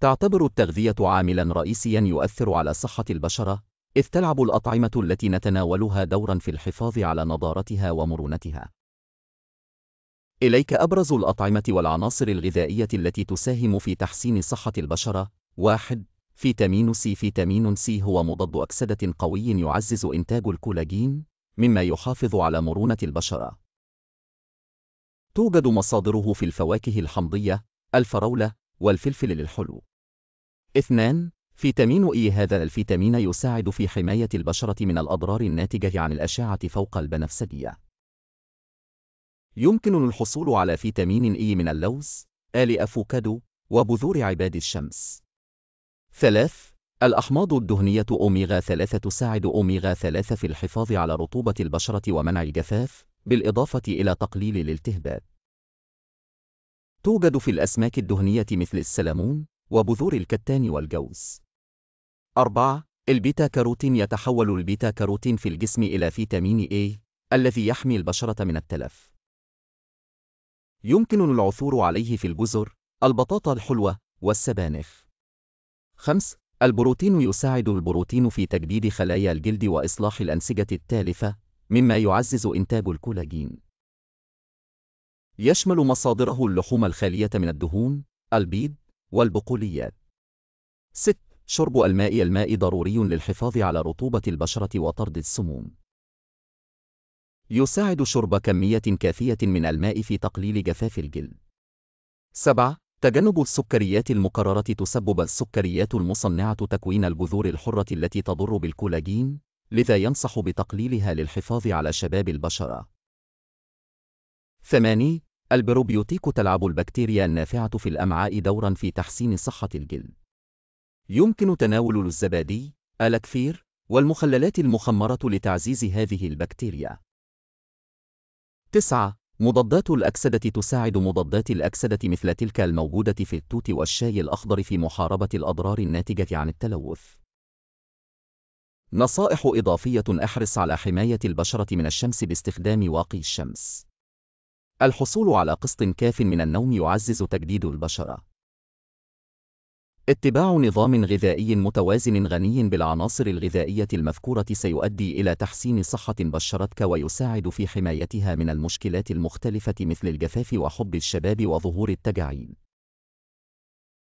تعتبر التغذية عاملا رئيسيا يؤثر على صحة البشرة، إذ تلعب الأطعمة التي نتناولها دورا في الحفاظ على نضارتها ومرونتها. إليك أبرز الأطعمة والعناصر الغذائية التي تساهم في تحسين صحة البشرة. 1. فيتامين سي فيتامين سي هو مضاد أكسدة قوي يعزز إنتاج الكولاجين، مما يحافظ على مرونة البشرة. توجد مصادره في الفواكه الحمضية، الفراولة، والفلفل للحلو. 2. فيتامين إي هذا الفيتامين يساعد في حماية البشرة من الأضرار الناتجة عن الأشعة فوق البنفسجية. يمكن الحصول على فيتامين إي من اللوز، آل أفوكادو، وبذور عباد الشمس. 3. الأحماض الدهنية أوميغا 3 تساعد أوميغا 3 في الحفاظ على رطوبة البشرة ومنع الجفاف، بالإضافة إلى تقليل الالتهابات. توجد في الأسماك الدهنية مثل السلمون، وبذور الكتان والجوز. 4. البيتا كاروتين يتحول البيتا كاروتين في الجسم إلى فيتامين A الذي يحمي البشرة من التلف. يمكن العثور عليه في الجزر، البطاطا الحلوة، والسبانخ. 5. البروتين يساعد البروتين في تجديد خلايا الجلد وإصلاح الأنسجة التالفة، مما يعزز إنتاج الكولاجين. يشمل مصادره اللحوم الخالية من الدهون، البيض، والبقوليات 6. شرب الماء الماء ضروري للحفاظ على رطوبة البشرة وطرد السموم يساعد شرب كمية كافية من الماء في تقليل جفاف الجلد 7. تجنب السكريات المكررة تسبب السكريات المصنعة تكوين الجذور الحرة التي تضر بالكولاجين، لذا ينصح بتقليلها للحفاظ على شباب البشرة. 8. البروبيوتيك تلعب البكتيريا النافعة في الأمعاء دورا في تحسين صحة الجلد. يمكن تناول الزبادي، الأكفير، والمخللات المخمرة لتعزيز هذه البكتيريا. 9. مضادات الأكسدة تساعد مضادات الأكسدة مثل تلك الموجودة في التوت والشاي الأخضر في محاربة الأضرار الناتجة عن التلوث. نصائح إضافية احرص على حماية البشرة من الشمس باستخدام واقي الشمس. الحصول على قسط كاف من النوم يعزز تجديد البشرة. اتباع نظام غذائي متوازن غني بالعناصر الغذائية المذكورة سيؤدي إلى تحسين صحة بشرتك ويساعد في حمايتها من المشكلات المختلفة مثل الجفاف وحب الشباب وظهور التجاعيد.